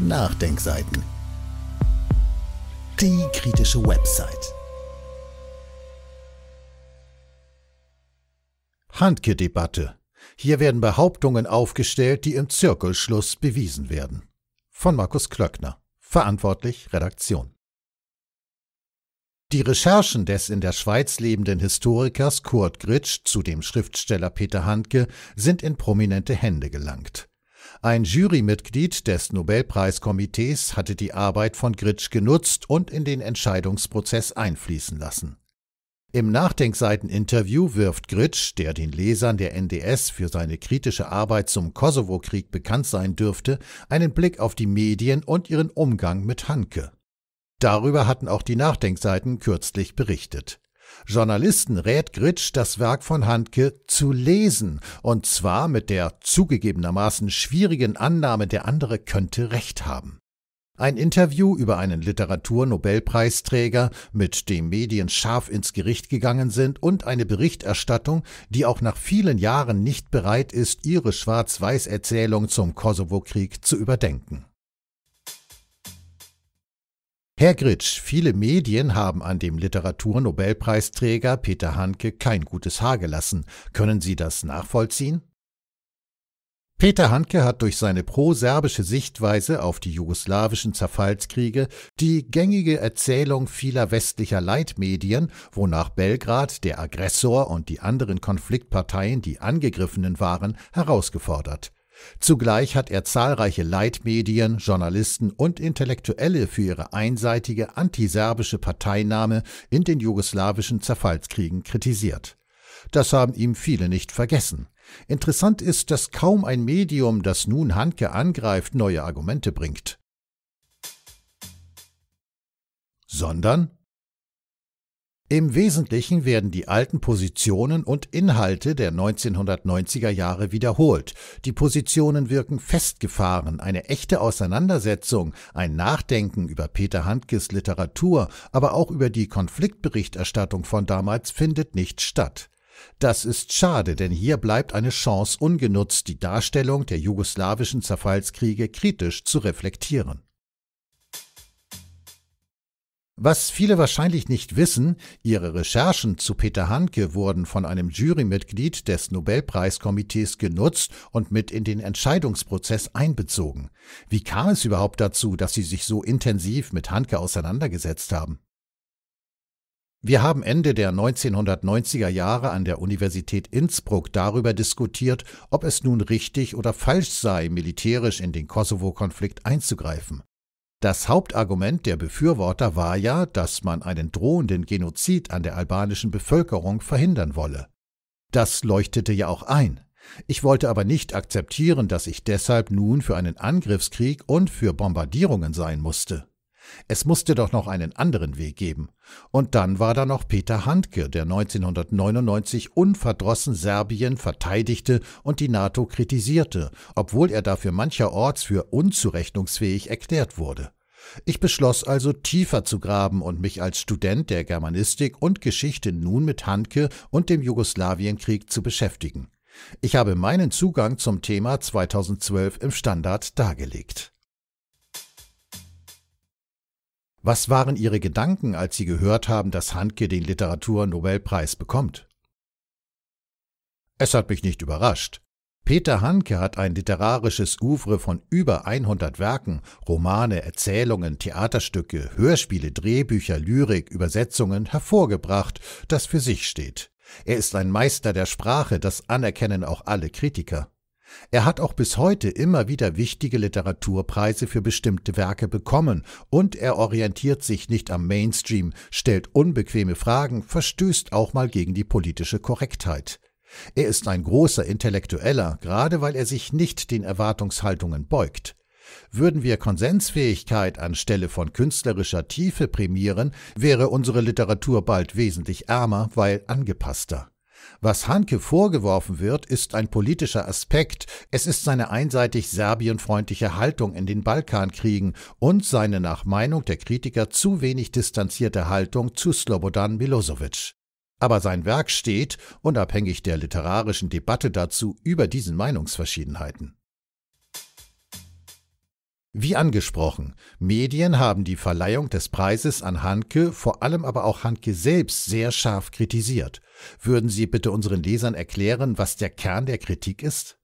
Nachdenkseiten. Die kritische Website. Handke-Debatte. Hier werden Behauptungen aufgestellt, die im Zirkelschluss bewiesen werden. Von Markus Klöckner. Verantwortlich Redaktion. Die Recherchen des in der Schweiz lebenden Historikers Kurt Gritsch zu dem Schriftsteller Peter Handke sind in prominente Hände gelangt. Ein Jurymitglied des Nobelpreiskomitees hatte die Arbeit von Gritsch genutzt und in den Entscheidungsprozess einfließen lassen. Im Nachdenkseiten-Interview wirft Gritsch, der den Lesern der NDS für seine kritische Arbeit zum Kosovo-Krieg bekannt sein dürfte, einen Blick auf die Medien und ihren Umgang mit Hanke. Darüber hatten auch die Nachdenkseiten kürzlich berichtet. Journalisten rät Gritsch, das Werk von Handke zu lesen, und zwar mit der zugegebenermaßen schwierigen Annahme, der andere könnte recht haben. Ein Interview über einen Literaturnobelpreisträger, mit dem Medien scharf ins Gericht gegangen sind, und eine Berichterstattung, die auch nach vielen Jahren nicht bereit ist, ihre Schwarz-Weiß-Erzählung zum Kosovo-Krieg zu überdenken. Herr Gritsch, viele Medien haben an dem Literaturnobelpreisträger Peter Hanke kein gutes Haar gelassen. Können Sie das nachvollziehen? Peter Hanke hat durch seine pro-serbische Sichtweise auf die jugoslawischen Zerfallskriege die gängige Erzählung vieler westlicher Leitmedien, wonach Belgrad, der Aggressor und die anderen Konfliktparteien die Angegriffenen waren, herausgefordert. Zugleich hat er zahlreiche Leitmedien, Journalisten und Intellektuelle für ihre einseitige antiserbische Parteinahme in den jugoslawischen Zerfallskriegen kritisiert. Das haben ihm viele nicht vergessen. Interessant ist, dass kaum ein Medium, das nun Handke angreift, neue Argumente bringt. Sondern im Wesentlichen werden die alten Positionen und Inhalte der 1990er Jahre wiederholt. Die Positionen wirken festgefahren, eine echte Auseinandersetzung, ein Nachdenken über Peter Handkes Literatur, aber auch über die Konfliktberichterstattung von damals findet nicht statt. Das ist schade, denn hier bleibt eine Chance ungenutzt, die Darstellung der jugoslawischen Zerfallskriege kritisch zu reflektieren. Was viele wahrscheinlich nicht wissen, ihre Recherchen zu Peter Hanke wurden von einem Jurymitglied des Nobelpreiskomitees genutzt und mit in den Entscheidungsprozess einbezogen. Wie kam es überhaupt dazu, dass Sie sich so intensiv mit Hanke auseinandergesetzt haben? Wir haben Ende der 1990er Jahre an der Universität Innsbruck darüber diskutiert, ob es nun richtig oder falsch sei, militärisch in den Kosovo-Konflikt einzugreifen. Das Hauptargument der Befürworter war ja, dass man einen drohenden Genozid an der albanischen Bevölkerung verhindern wolle. Das leuchtete ja auch ein. Ich wollte aber nicht akzeptieren, dass ich deshalb nun für einen Angriffskrieg und für Bombardierungen sein musste. Es musste doch noch einen anderen Weg geben. Und dann war da noch Peter Handke, der 1999 unverdrossen Serbien verteidigte und die NATO kritisierte, obwohl er dafür mancherorts für unzurechnungsfähig erklärt wurde. Ich beschloss also tiefer zu graben und mich als Student der Germanistik und Geschichte nun mit Handke und dem Jugoslawienkrieg zu beschäftigen. Ich habe meinen Zugang zum Thema 2012 im Standard dargelegt. Was waren Ihre Gedanken, als Sie gehört haben, dass Handke den Literaturnobelpreis bekommt? Es hat mich nicht überrascht. Peter Hanke hat ein literarisches Ouvre von über 100 Werken, Romane, Erzählungen, Theaterstücke, Hörspiele, Drehbücher, Lyrik, Übersetzungen hervorgebracht, das für sich steht. Er ist ein Meister der Sprache, das anerkennen auch alle Kritiker. Er hat auch bis heute immer wieder wichtige Literaturpreise für bestimmte Werke bekommen und er orientiert sich nicht am Mainstream, stellt unbequeme Fragen, verstößt auch mal gegen die politische Korrektheit. Er ist ein großer Intellektueller, gerade weil er sich nicht den Erwartungshaltungen beugt. Würden wir Konsensfähigkeit anstelle von künstlerischer Tiefe prämieren, wäre unsere Literatur bald wesentlich ärmer, weil angepasster. Was Hanke vorgeworfen wird, ist ein politischer Aspekt. Es ist seine einseitig serbienfreundliche Haltung in den Balkankriegen und seine nach Meinung der Kritiker zu wenig distanzierte Haltung zu Slobodan Milosevic. Aber sein Werk steht, unabhängig der literarischen Debatte dazu, über diesen Meinungsverschiedenheiten. Wie angesprochen, Medien haben die Verleihung des Preises an Hanke, vor allem aber auch Hanke selbst sehr scharf kritisiert. Würden Sie bitte unseren Lesern erklären, was der Kern der Kritik ist?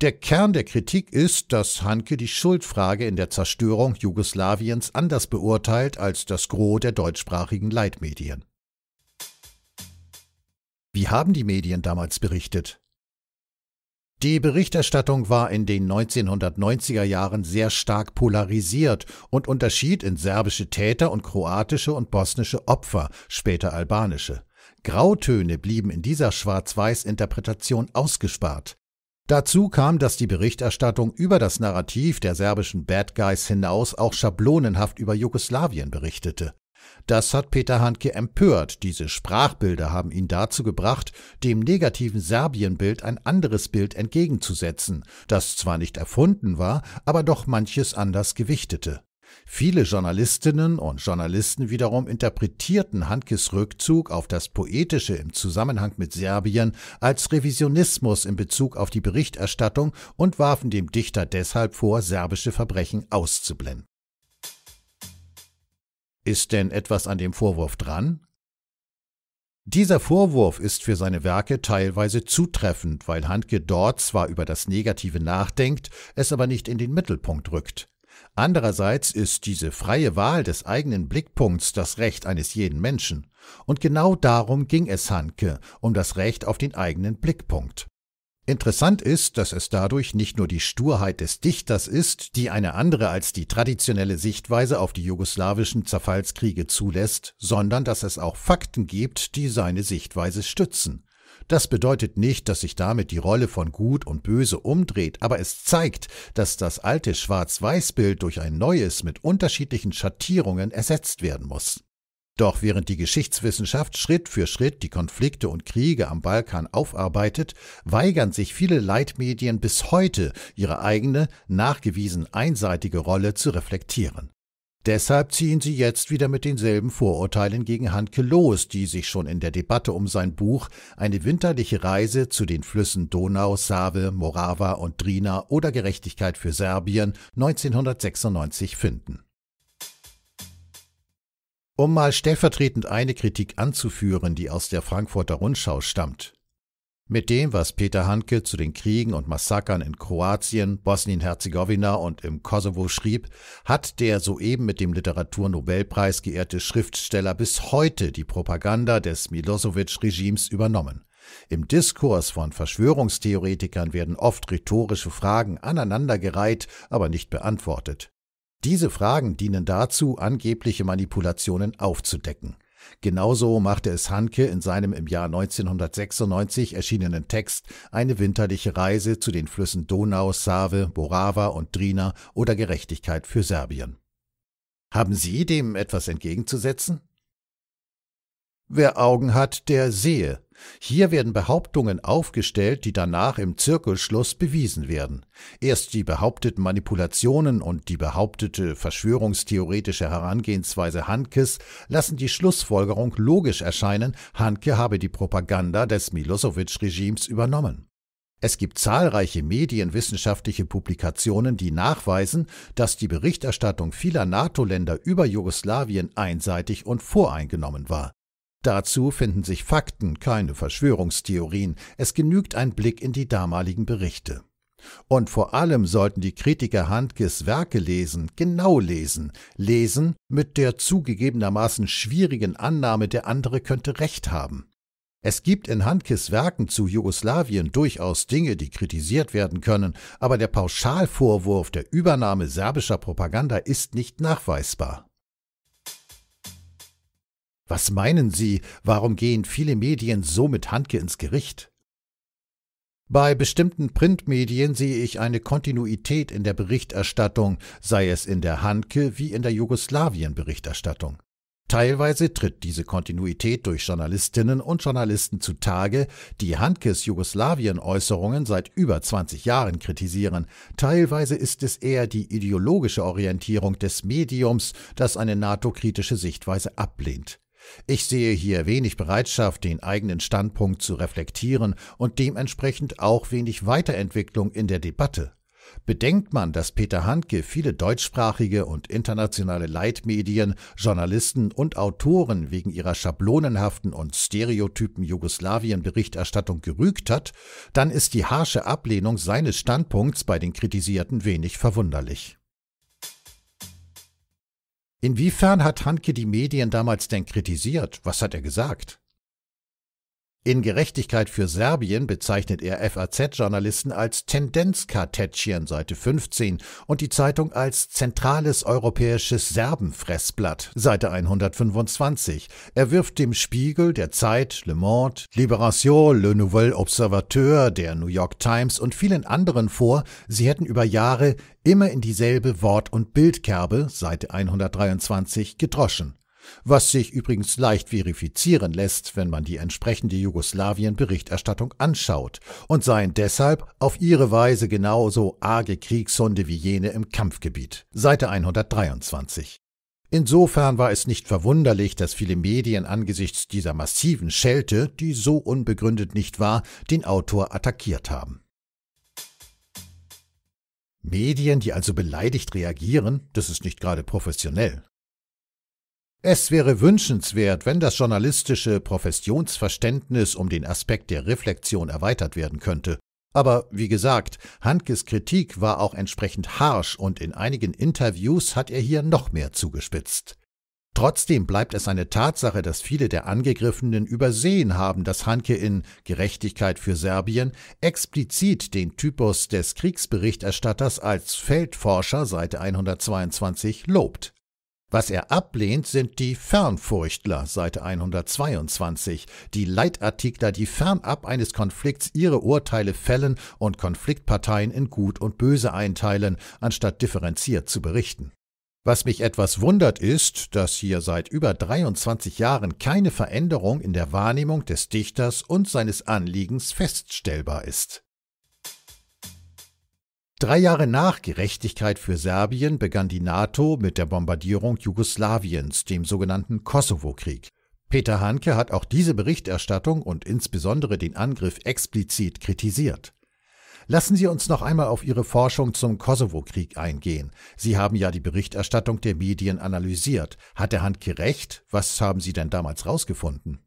Der Kern der Kritik ist, dass Hanke die Schuldfrage in der Zerstörung Jugoslawiens anders beurteilt als das Gros der deutschsprachigen Leitmedien. Wie haben die Medien damals berichtet? Die Berichterstattung war in den 1990er Jahren sehr stark polarisiert und unterschied in serbische Täter und kroatische und bosnische Opfer, später albanische. Grautöne blieben in dieser Schwarz-Weiß-Interpretation ausgespart. Dazu kam, dass die Berichterstattung über das Narrativ der serbischen Bad Guys hinaus auch schablonenhaft über Jugoslawien berichtete. Das hat Peter Handke empört. Diese Sprachbilder haben ihn dazu gebracht, dem negativen Serbienbild ein anderes Bild entgegenzusetzen, das zwar nicht erfunden war, aber doch manches anders gewichtete. Viele Journalistinnen und Journalisten wiederum interpretierten Handkes Rückzug auf das Poetische im Zusammenhang mit Serbien als Revisionismus in Bezug auf die Berichterstattung und warfen dem Dichter deshalb vor, serbische Verbrechen auszublenden. Ist denn etwas an dem Vorwurf dran? Dieser Vorwurf ist für seine Werke teilweise zutreffend, weil Handke dort zwar über das Negative nachdenkt, es aber nicht in den Mittelpunkt rückt. Andererseits ist diese freie Wahl des eigenen Blickpunkts das Recht eines jeden Menschen. Und genau darum ging es Handke, um das Recht auf den eigenen Blickpunkt. Interessant ist, dass es dadurch nicht nur die Sturheit des Dichters ist, die eine andere als die traditionelle Sichtweise auf die jugoslawischen Zerfallskriege zulässt, sondern dass es auch Fakten gibt, die seine Sichtweise stützen. Das bedeutet nicht, dass sich damit die Rolle von Gut und Böse umdreht, aber es zeigt, dass das alte Schwarz-Weiß-Bild durch ein neues mit unterschiedlichen Schattierungen ersetzt werden muss. Doch während die Geschichtswissenschaft Schritt für Schritt die Konflikte und Kriege am Balkan aufarbeitet, weigern sich viele Leitmedien bis heute, ihre eigene, nachgewiesen einseitige Rolle zu reflektieren. Deshalb ziehen sie jetzt wieder mit denselben Vorurteilen gegen Handke los, die sich schon in der Debatte um sein Buch Eine winterliche Reise zu den Flüssen Donau, Save, Morava und Drina oder Gerechtigkeit für Serbien 1996 finden. Um mal stellvertretend eine Kritik anzuführen, die aus der Frankfurter Rundschau stammt. Mit dem, was Peter Handke zu den Kriegen und Massakern in Kroatien, Bosnien-Herzegowina und im Kosovo schrieb, hat der soeben mit dem Literaturnobelpreis geehrte Schriftsteller bis heute die Propaganda des Milosevic-Regimes übernommen. Im Diskurs von Verschwörungstheoretikern werden oft rhetorische Fragen aneinandergereiht, aber nicht beantwortet. Diese Fragen dienen dazu, angebliche Manipulationen aufzudecken. Genauso machte es Hanke in seinem im Jahr 1996 erschienenen Text eine winterliche Reise zu den Flüssen Donau, Save, Borava und Drina oder Gerechtigkeit für Serbien. Haben Sie dem etwas entgegenzusetzen? Wer Augen hat, der sehe, hier werden Behauptungen aufgestellt, die danach im Zirkelschluss bewiesen werden. Erst die behaupteten Manipulationen und die behauptete verschwörungstheoretische Herangehensweise Hankes lassen die Schlussfolgerung logisch erscheinen, Hanke habe die Propaganda des Milosevic-Regimes übernommen. Es gibt zahlreiche medienwissenschaftliche Publikationen, die nachweisen, dass die Berichterstattung vieler NATO-Länder über Jugoslawien einseitig und voreingenommen war. Dazu finden sich Fakten, keine Verschwörungstheorien, es genügt ein Blick in die damaligen Berichte. Und vor allem sollten die Kritiker Handkes Werke lesen, genau lesen, lesen mit der zugegebenermaßen schwierigen Annahme, der andere könnte recht haben. Es gibt in Handkes Werken zu Jugoslawien durchaus Dinge, die kritisiert werden können, aber der Pauschalvorwurf der Übernahme serbischer Propaganda ist nicht nachweisbar. Was meinen Sie, warum gehen viele Medien so mit Handke ins Gericht? Bei bestimmten Printmedien sehe ich eine Kontinuität in der Berichterstattung, sei es in der Handke wie in der Jugoslawien-Berichterstattung. Teilweise tritt diese Kontinuität durch Journalistinnen und Journalisten zutage, die Handkes Jugoslawien-Äußerungen seit über 20 Jahren kritisieren. Teilweise ist es eher die ideologische Orientierung des Mediums, das eine NATO-kritische Sichtweise ablehnt. Ich sehe hier wenig Bereitschaft, den eigenen Standpunkt zu reflektieren und dementsprechend auch wenig Weiterentwicklung in der Debatte. Bedenkt man, dass Peter Handke viele deutschsprachige und internationale Leitmedien, Journalisten und Autoren wegen ihrer schablonenhaften und stereotypen Jugoslawien-Berichterstattung gerügt hat, dann ist die harsche Ablehnung seines Standpunkts bei den Kritisierten wenig verwunderlich. Inwiefern hat Hanke die Medien damals denn kritisiert? Was hat er gesagt? In Gerechtigkeit für Serbien bezeichnet er FAZ-Journalisten als Tendenzkartätschen, Seite 15, und die Zeitung als zentrales europäisches Serbenfressblatt, Seite 125. Er wirft dem Spiegel, der Zeit, Le Monde, Liberation, Le Nouvel Observateur, der New York Times und vielen anderen vor, sie hätten über Jahre immer in dieselbe Wort- und Bildkerbe, Seite 123, gedroschen was sich übrigens leicht verifizieren lässt, wenn man die entsprechende Jugoslawien-Berichterstattung anschaut, und seien deshalb auf ihre Weise genauso arge Kriegshunde wie jene im Kampfgebiet. Seite 123. Insofern war es nicht verwunderlich, dass viele Medien angesichts dieser massiven Schelte, die so unbegründet nicht war, den Autor attackiert haben. Medien, die also beleidigt reagieren, das ist nicht gerade professionell. Es wäre wünschenswert, wenn das journalistische Professionsverständnis um den Aspekt der Reflexion erweitert werden könnte. Aber wie gesagt, Handkes Kritik war auch entsprechend harsch und in einigen Interviews hat er hier noch mehr zugespitzt. Trotzdem bleibt es eine Tatsache, dass viele der Angegriffenen übersehen haben, dass Hanke in Gerechtigkeit für Serbien explizit den Typus des Kriegsberichterstatters als Feldforscher Seite 122 lobt. Was er ablehnt, sind die Fernfurchtler, Seite 122, die Leitartikler, die fernab eines Konflikts ihre Urteile fällen und Konfliktparteien in Gut und Böse einteilen, anstatt differenziert zu berichten. Was mich etwas wundert ist, dass hier seit über 23 Jahren keine Veränderung in der Wahrnehmung des Dichters und seines Anliegens feststellbar ist. Drei Jahre nach Gerechtigkeit für Serbien begann die NATO mit der Bombardierung Jugoslawiens, dem sogenannten Kosovo-Krieg. Peter Hanke hat auch diese Berichterstattung und insbesondere den Angriff explizit kritisiert. Lassen Sie uns noch einmal auf Ihre Forschung zum Kosovo-Krieg eingehen. Sie haben ja die Berichterstattung der Medien analysiert. Hat der Handke recht? Was haben Sie denn damals rausgefunden?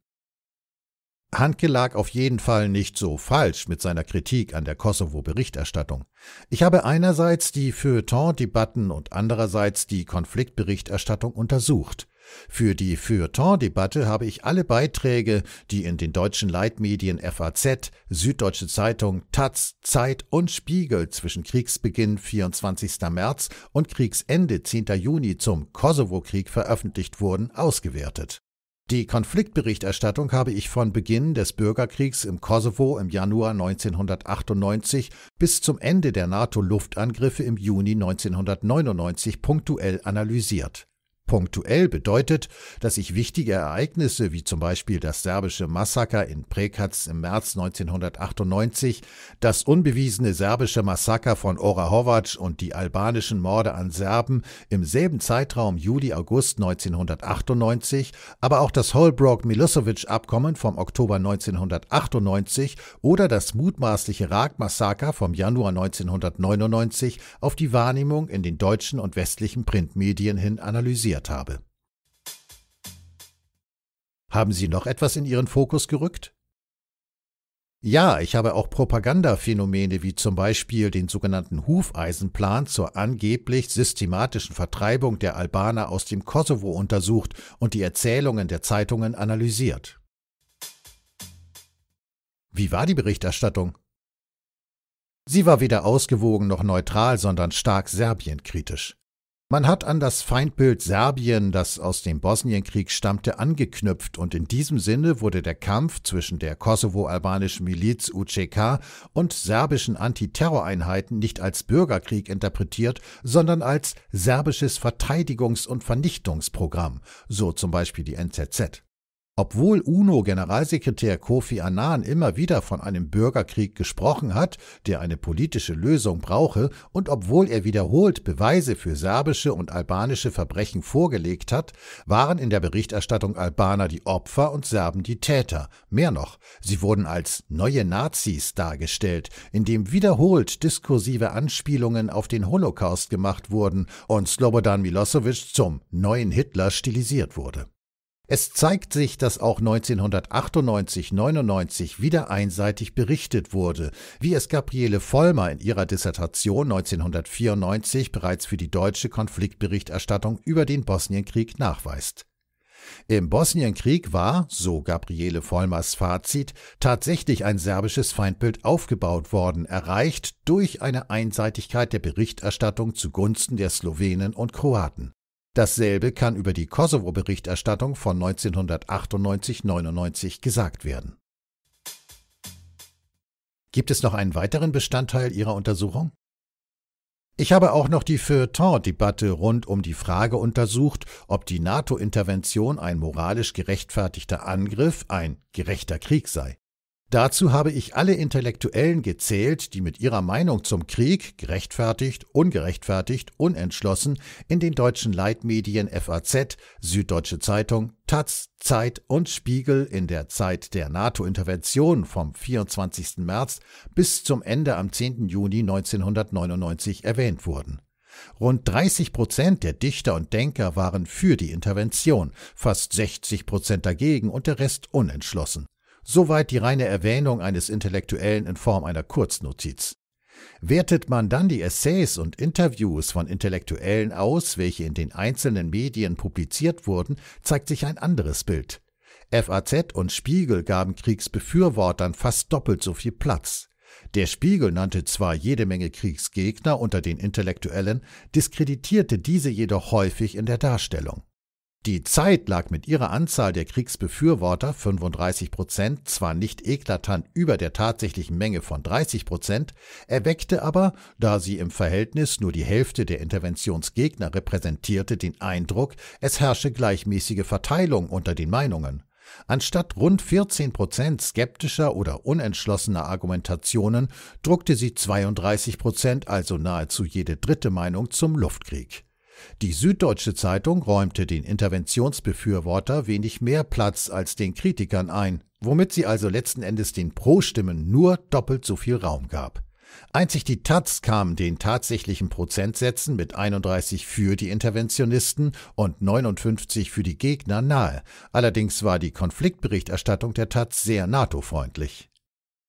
Hanke lag auf jeden Fall nicht so falsch mit seiner Kritik an der Kosovo-Berichterstattung. Ich habe einerseits die Feuilleton-Debatten und andererseits die Konfliktberichterstattung untersucht. Für die Feuilleton-Debatte habe ich alle Beiträge, die in den deutschen Leitmedien FAZ, Süddeutsche Zeitung, Taz, Zeit und Spiegel zwischen Kriegsbeginn 24. März und Kriegsende 10. Juni zum Kosovo-Krieg veröffentlicht wurden, ausgewertet. Die Konfliktberichterstattung habe ich von Beginn des Bürgerkriegs im Kosovo im Januar 1998 bis zum Ende der NATO-Luftangriffe im Juni 1999 punktuell analysiert. Punktuell bedeutet, dass sich wichtige Ereignisse wie zum Beispiel das serbische Massaker in Prekatz im März 1998, das unbewiesene serbische Massaker von Orahovac und die albanischen Morde an Serben im selben Zeitraum Juli-August 1998, aber auch das holbrook milosevic abkommen vom Oktober 1998 oder das mutmaßliche Rag-Massaker vom Januar 1999 auf die Wahrnehmung in den deutschen und westlichen Printmedien hin analysieren erklärt habe. Haben Sie noch etwas in Ihren Fokus gerückt? Ja, ich habe auch Propagandaphänomene wie zum Beispiel den sogenannten Hufeisenplan zur angeblich systematischen Vertreibung der Albaner aus dem Kosovo untersucht und die Erzählungen der Zeitungen analysiert. Wie war die Berichterstattung? Sie war weder ausgewogen noch neutral, sondern stark serbienkritisch. Man hat an das Feindbild Serbien, das aus dem Bosnienkrieg stammte, angeknüpft und in diesem Sinne wurde der Kampf zwischen der kosovo-albanischen Miliz UCK und serbischen Antiterroreinheiten nicht als Bürgerkrieg interpretiert, sondern als serbisches Verteidigungs- und Vernichtungsprogramm, so zum Beispiel die NZZ obwohl UNO-Generalsekretär Kofi Annan immer wieder von einem Bürgerkrieg gesprochen hat, der eine politische Lösung brauche, und obwohl er wiederholt Beweise für serbische und albanische Verbrechen vorgelegt hat, waren in der Berichterstattung Albaner die Opfer und Serben die Täter. Mehr noch, sie wurden als neue Nazis dargestellt, indem wiederholt diskursive Anspielungen auf den Holocaust gemacht wurden und Slobodan Milosevic zum neuen Hitler stilisiert wurde. Es zeigt sich, dass auch 1998-99 wieder einseitig berichtet wurde, wie es Gabriele Vollmer in ihrer Dissertation 1994 bereits für die deutsche Konfliktberichterstattung über den Bosnienkrieg nachweist. Im Bosnienkrieg war, so Gabriele Vollmers Fazit, tatsächlich ein serbisches Feindbild aufgebaut worden, erreicht durch eine Einseitigkeit der Berichterstattung zugunsten der Slowenen und Kroaten. Dasselbe kann über die Kosovo-Berichterstattung von 1998-99 gesagt werden. Gibt es noch einen weiteren Bestandteil Ihrer Untersuchung? Ich habe auch noch die Feuilleton-Debatte rund um die Frage untersucht, ob die NATO-Intervention ein moralisch gerechtfertigter Angriff, ein gerechter Krieg sei. Dazu habe ich alle Intellektuellen gezählt, die mit ihrer Meinung zum Krieg gerechtfertigt, ungerechtfertigt, unentschlossen in den deutschen Leitmedien FAZ, Süddeutsche Zeitung, Taz, Zeit und Spiegel in der Zeit der NATO-Intervention vom 24. März bis zum Ende am 10. Juni 1999 erwähnt wurden. Rund 30 Prozent der Dichter und Denker waren für die Intervention, fast 60 Prozent dagegen und der Rest unentschlossen. Soweit die reine Erwähnung eines Intellektuellen in Form einer Kurznotiz. Wertet man dann die Essays und Interviews von Intellektuellen aus, welche in den einzelnen Medien publiziert wurden, zeigt sich ein anderes Bild. FAZ und Spiegel gaben Kriegsbefürwortern fast doppelt so viel Platz. Der Spiegel nannte zwar jede Menge Kriegsgegner unter den Intellektuellen, diskreditierte diese jedoch häufig in der Darstellung. Die Zeit lag mit ihrer Anzahl der Kriegsbefürworter 35 Prozent zwar nicht eklatant über der tatsächlichen Menge von 30 Prozent, erweckte aber, da sie im Verhältnis nur die Hälfte der Interventionsgegner repräsentierte, den Eindruck, es herrsche gleichmäßige Verteilung unter den Meinungen. Anstatt rund 14 Prozent skeptischer oder unentschlossener Argumentationen druckte sie 32 Prozent, also nahezu jede dritte Meinung, zum Luftkrieg. Die Süddeutsche Zeitung räumte den Interventionsbefürworter wenig mehr Platz als den Kritikern ein, womit sie also letzten Endes den Pro-Stimmen nur doppelt so viel Raum gab. Einzig die Taz kam den tatsächlichen Prozentsätzen mit 31 für die Interventionisten und 59 für die Gegner nahe. Allerdings war die Konfliktberichterstattung der Taz sehr NATO-freundlich.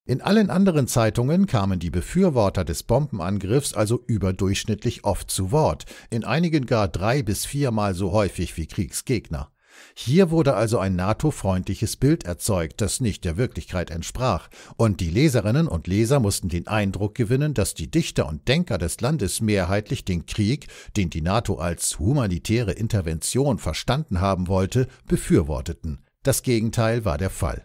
In allen anderen Zeitungen kamen die Befürworter des Bombenangriffs also überdurchschnittlich oft zu Wort, in einigen gar drei bis viermal so häufig wie Kriegsgegner. Hier wurde also ein NATO-freundliches Bild erzeugt, das nicht der Wirklichkeit entsprach, und die Leserinnen und Leser mussten den Eindruck gewinnen, dass die Dichter und Denker des Landes mehrheitlich den Krieg, den die NATO als humanitäre Intervention verstanden haben wollte, befürworteten. Das Gegenteil war der Fall.